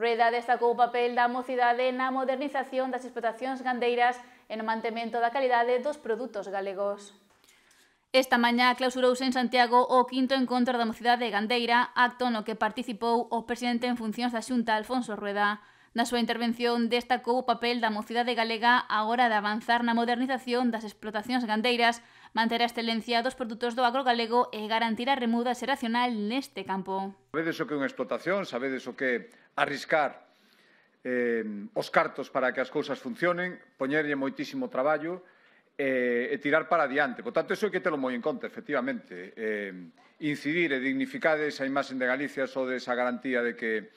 Rueda destacou o papel da mocidade na modernización das explotacións gandeiras e no mantemento da calidade dos produtos galegos. Esta mañá clausurouse en Santiago o quinto encontro da mocidade gandeira, acto no que participou o presidente en funcións da Xunta, Alfonso Rueda. Na súa intervención destacou o papel da mocidade galega a hora de avanzar na modernización das explotacións gandeiras, manter a excelencia dos produtos do agro galego e garantir a remuda xeracional neste campo. Sabedes o que é unha explotación, sabedes o que é arriscar eh, os cartos para que as cousas funcionen, poñerlle moitísimo traballo eh, e tirar para adiante. Por tanto, iso é que telo moi en conta, efectivamente. Eh, incidir e dignificar esa imaxe de Galicia só de esa garantía de que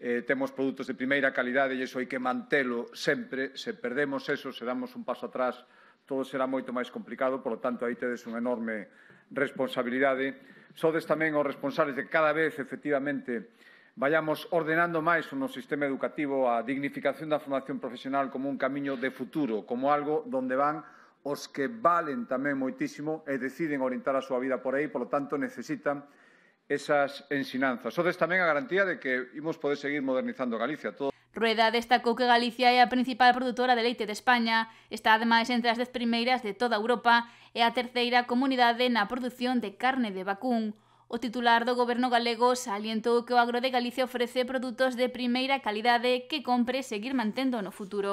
eh, temos produtos de primeira calidade e iso hai que mantelo sempre. Se perdemos eso, se damos un paso atrás, todo será moito máis complicado, por lo tanto, aí tedes unha enorme responsabilidade. Sodes tamén os responsables de cada vez, efectivamente, vayamos ordenando máis no sistema educativo a dignificación da formación profesional como un camiño de futuro, como algo donde van os que valen tamén moitísimo e deciden orientar a súa vida por aí, polo tanto necesitan esas ensinanzas. Sodes tamén a garantía de que imos poder seguir modernizando Galicia. Todo... Rueda destacou que Galicia é a principal produtora de leite de España, está ademais entre as dez primeiras de toda Europa e a terceira comunidade na produción de carne de vacún, O titular do goberno galego salientou que o agro de Galicia ofrece produtos de primeira calidade que compre seguir mantendo no futuro.